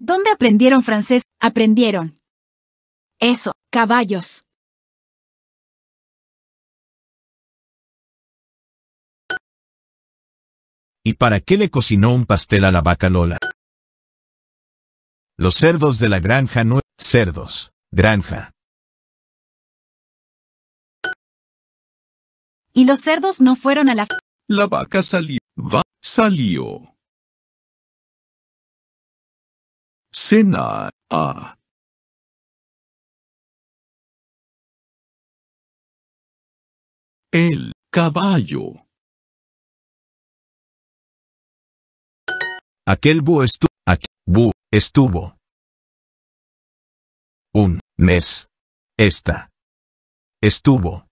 ¿Dónde aprendieron francés? Aprendieron. Eso, caballos. ¿Y para qué le cocinó un pastel a la vaca Lola? Los cerdos de la granja no... Cerdos. Granja. Y los cerdos no fueron a la... La vaca salió. Va, salió. Cena. a El caballo. Aquel bu estuvo, aquel estuvo. Un mes. Esta. Estuvo.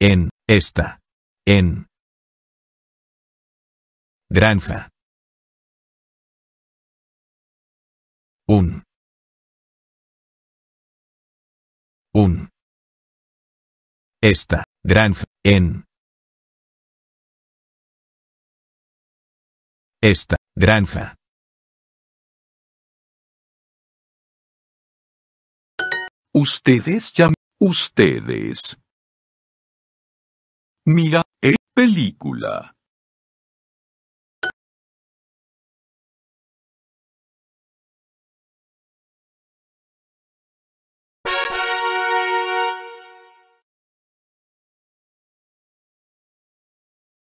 En, esta. En. Granja. un un esta granja en esta granja ustedes ya ustedes mira eh, película